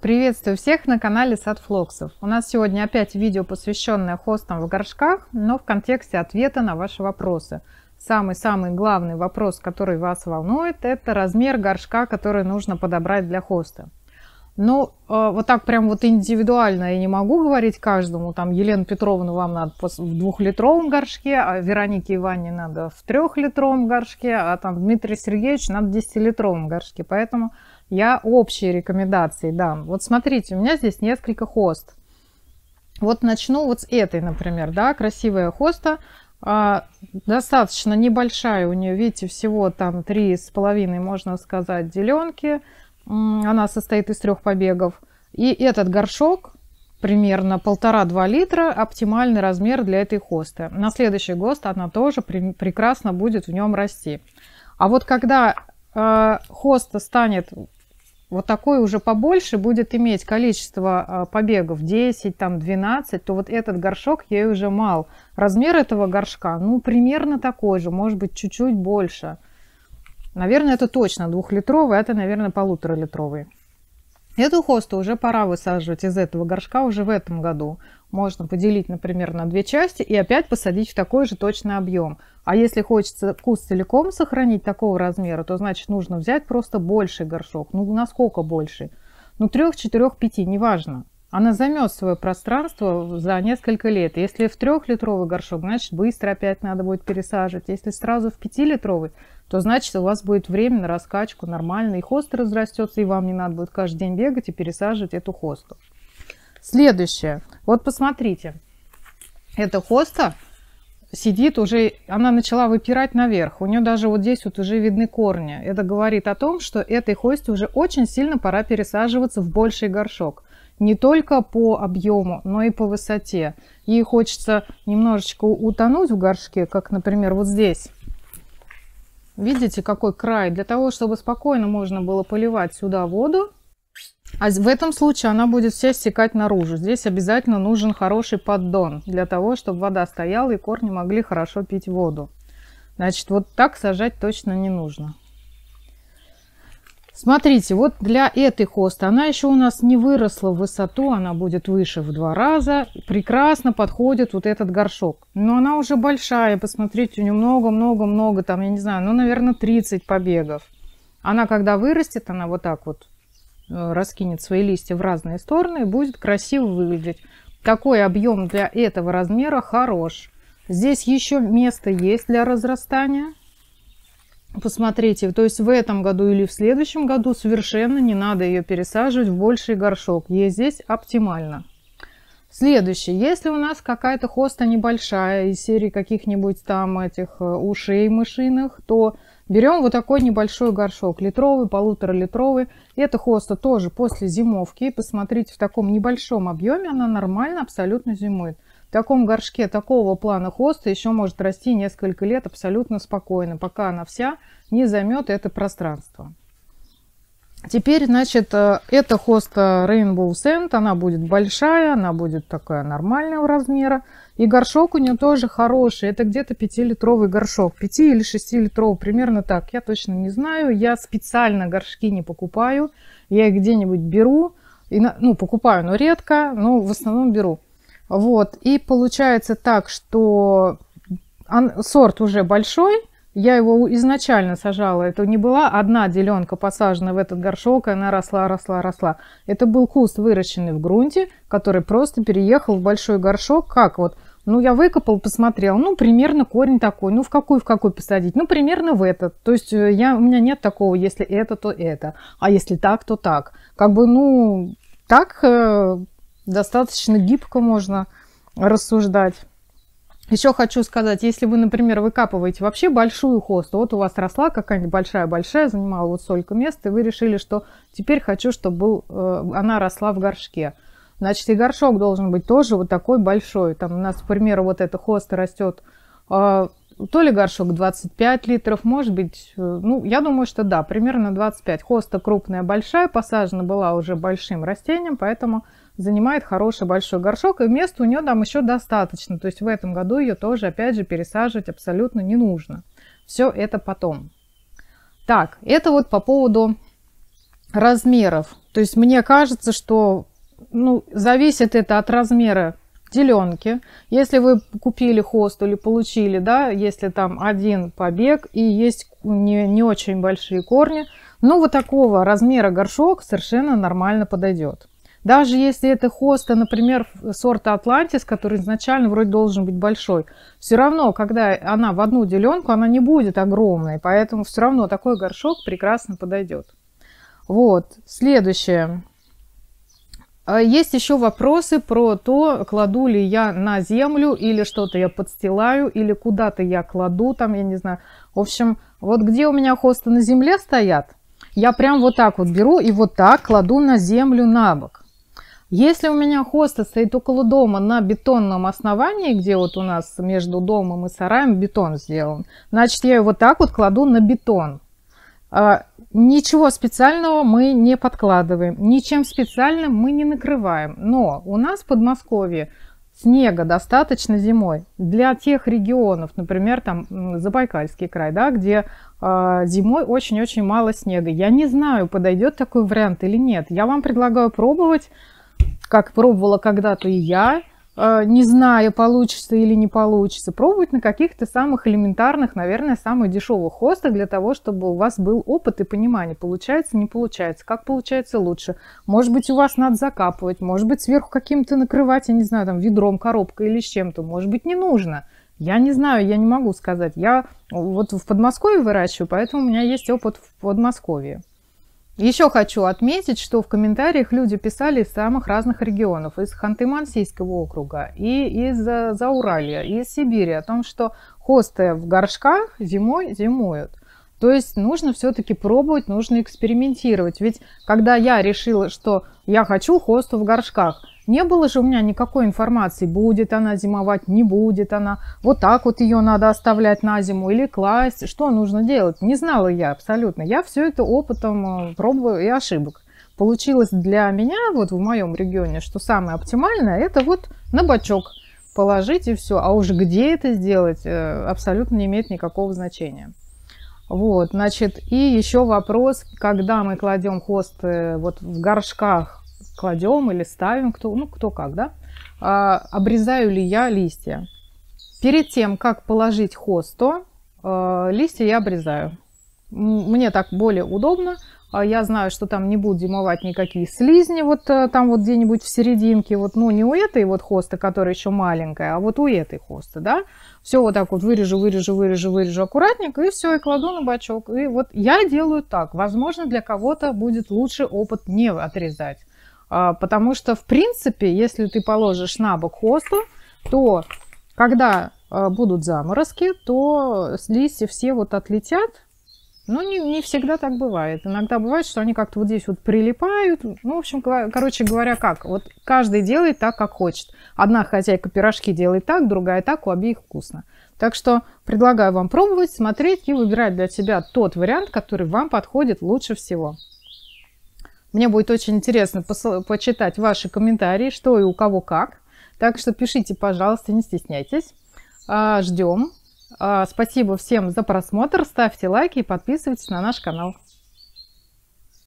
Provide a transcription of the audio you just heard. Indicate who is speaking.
Speaker 1: Приветствую всех на канале Сад Флоксов. У нас сегодня опять видео, посвященное хостам в горшках, но в контексте ответа на ваши вопросы. Самый-самый главный вопрос, который вас волнует, это размер горшка, который нужно подобрать для хоста. Ну, э, вот так прям вот индивидуально я не могу говорить каждому. Там Елена Петровна вам надо в двухлитровом горшке, а Веронике Иване надо в трехлитровом горшке, а там Дмитрий Сергеевич надо в десятилитровом горшке. Поэтому я общие рекомендации дам. Вот смотрите, у меня здесь несколько хост. Вот начну вот с этой, например, да, красивая хоста. А, достаточно небольшая у нее, видите, всего там три с половиной можно сказать, деленки. Она состоит из трех побегов. И этот горшок примерно полтора два литра, оптимальный размер для этой хосты. На следующий год она тоже при, прекрасно будет в нем расти. А вот когда э, хоста станет вот такой уже побольше будет иметь количество а, побегов 10, там 12, то вот этот горшок ей уже мал. Размер этого горшка, ну, примерно такой же, может быть, чуть-чуть больше. Наверное, это точно двухлитровый, а это, наверное, полуторалитровый. Эту хосту уже пора высаживать из этого горшка уже в этом году. Можно поделить, например, на две части и опять посадить в такой же точный объем. А если хочется вкус целиком сохранить такого размера, то значит нужно взять просто больший горшок. Ну, насколько больше? Ну, трех, четырех, пяти, неважно она займет свое пространство за несколько лет. Если в трехлитровый горшок, значит, быстро опять надо будет пересаживать. Если сразу в пятилитровый, то значит, у вас будет время на раскачку нормально, и хост разрастется, и вам не надо будет каждый день бегать и пересаживать эту хосту. Следующее. Вот посмотрите. Эта хоста сидит уже, она начала выпирать наверх. У нее даже вот здесь вот уже видны корни. Это говорит о том, что этой хосте уже очень сильно пора пересаживаться в больший горшок не только по объему, но и по высоте. Ей хочется немножечко утонуть в горшке, как, например, вот здесь. Видите, какой край? Для того, чтобы спокойно можно было поливать сюда воду, а в этом случае она будет вся стекать наружу. Здесь обязательно нужен хороший поддон, для того, чтобы вода стояла и корни могли хорошо пить воду. Значит, вот так сажать точно не нужно. Смотрите, вот для этой хосты она еще у нас не выросла в высоту, она будет выше в два раза. Прекрасно подходит вот этот горшок. Но она уже большая, посмотрите, у нее много-много-много, там, я не знаю, ну, наверное, 30 побегов. Она, когда вырастет, она вот так вот э, раскинет свои листья в разные стороны и будет красиво выглядеть. Такой объем для этого размера хорош. Здесь еще место есть для разрастания. Посмотрите, то есть в этом году или в следующем году совершенно не надо ее пересаживать в больший горшок. Ей здесь оптимально. Следующее. Если у нас какая-то хоста небольшая из серии каких-нибудь там этих э, ушей мышиных, то берем вот такой небольшой горшок, литровый, полуторалитровый. Эта хоста тоже после зимовки. Посмотрите, в таком небольшом объеме она нормально абсолютно зимует. В таком горшке такого плана хоста еще может расти несколько лет абсолютно спокойно, пока она вся не займет это пространство. Теперь, значит, э, эта хоста Rainbow Sand, она будет большая, она будет такая нормального размера. И горшок у нее тоже хороший, это где-то 5-литровый горшок, 5 или 6-литровый, примерно так, я точно не знаю. Я специально горшки не покупаю, я их где-нибудь беру, и, ну, покупаю, но редко, но в основном беру. Вот, и получается так, что сорт уже большой, я его изначально сажала, это не была одна деленка посажена в этот горшок, и она росла, росла, росла. Это был куст, выращенный в грунте, который просто переехал в большой горшок, как вот, ну, я выкопал, посмотрел, ну, примерно корень такой, ну, в какую, в какой посадить, ну, примерно в этот. То есть э, я, у меня нет такого, если это, то это, а если так, то так. Как бы, ну, так э, достаточно гибко можно рассуждать. Еще хочу сказать, если вы, например, выкапываете вообще большую хосту, вот у вас росла какая-нибудь большая-большая, занимала вот столько места, и вы решили, что теперь хочу, чтобы был, э, она росла в горшке. Значит, и горшок должен быть тоже вот такой большой. Там у нас, к примеру, вот эта хоста растет, э, то ли горшок 25 литров, может быть, э, ну, я думаю, что да, примерно 25. Хоста крупная, большая, посажена была уже большим растением, поэтому занимает хороший большой горшок, и места у нее там еще достаточно. То есть в этом году ее тоже, опять же, пересаживать абсолютно не нужно. Все это потом. Так, это вот по поводу размеров. То есть мне кажется, что ну, зависит это от размера деленки. Если вы купили хост или получили, да, если там один побег и есть не, не очень большие корни, ну, вот такого размера горшок совершенно нормально подойдет. Даже если это хоста, например, сорта Атлантис, который изначально вроде должен быть большой, все равно, когда она в одну деленку, она не будет огромной, поэтому все равно такой горшок прекрасно подойдет. Вот, следующее. А, есть еще вопросы про то, кладу ли я на землю, или что-то я подстилаю, или куда-то я кладу, там, я не знаю. В общем, вот где у меня хосты на земле стоят, я прям вот так вот беру и вот так кладу на землю на бок. Если у меня хоста стоит около дома на бетонном основании, где вот у нас между домом и сараем бетон сделан, значит, я его так вот кладу на бетон. А, ничего специального мы не подкладываем, ничем специальным мы не накрываем. Но у нас в Подмосковье снега достаточно зимой для тех регионов, например, там Забайкальский край, да, где а, зимой очень-очень мало снега. Я не знаю, подойдет такой вариант или нет. Я вам предлагаю пробовать как пробовала когда-то и я, э, не знаю, получится или не получится, пробовать на каких-то самых элементарных, наверное, самых дешевых хостах для того, чтобы у вас был опыт и понимание, получается, не получается, как получается лучше. Может быть, у вас надо закапывать, может быть, сверху каким-то накрывать, я не знаю, там, ведром, коробкой или с чем-то, может быть, не нужно. Я не знаю, я не могу сказать. Я вот в Подмосковье выращиваю, поэтому у меня есть опыт в Подмосковье. Еще хочу отметить, что в комментариях люди писали из самых разных регионов, из Ханты-Мансийского округа и из э, Зауралья, и из Сибири, о том, что хосты в горшках зимой зимуют. То есть нужно все-таки пробовать, нужно экспериментировать. Ведь когда я решила, что я хочу хосту в горшках – не было же у меня никакой информации, будет она зимовать, не будет она, вот так вот ее надо оставлять на зиму или класть, что нужно делать. Не знала я абсолютно. Я все это опытом э, пробую и ошибок. Получилось для меня, вот в моем регионе, что самое оптимальное, это вот на бачок положить и все. А уж где это сделать, э, абсолютно не имеет никакого значения. Вот, значит, и еще вопрос, когда мы кладем хосты э, вот в горшках кладем или ставим, кто, ну, кто как, да? А, обрезаю ли я листья? Перед тем, как положить хосту, э, а, листья я обрезаю. Мне так более удобно. А, я знаю, что там не будут зимовать никакие слизни, вот э, там вот где-нибудь в серединке, вот, ну, не у этой вот хоста, которая еще маленькая, а вот у этой хоста, да. Все вот так вот вырежу, вырежу, вырежу, вырежу аккуратненько, и все, и кладу на бачок. И вот я делаю так. Возможно, для кого-то будет лучше опыт не отрезать. А, потому что, в принципе, если ты положишь на бок хосту, то когда а, будут заморозки, то листья все вот отлетят. Но ну, не, не всегда так бывает. Иногда бывает, что они как-то вот здесь вот прилипают. Ну, в общем, короче говоря, как? Вот каждый делает так, как хочет. Одна хозяйка пирожки делает так, другая так, у обеих вкусно. Так что предлагаю вам пробовать, смотреть и выбирать для себя тот вариант, который вам подходит лучше всего. Мне будет очень интересно почитать ваши комментарии, что и у кого как. Так что пишите, пожалуйста, не стесняйтесь. А, ждем. А, спасибо всем за просмотр. Ставьте лайки и подписывайтесь на наш канал.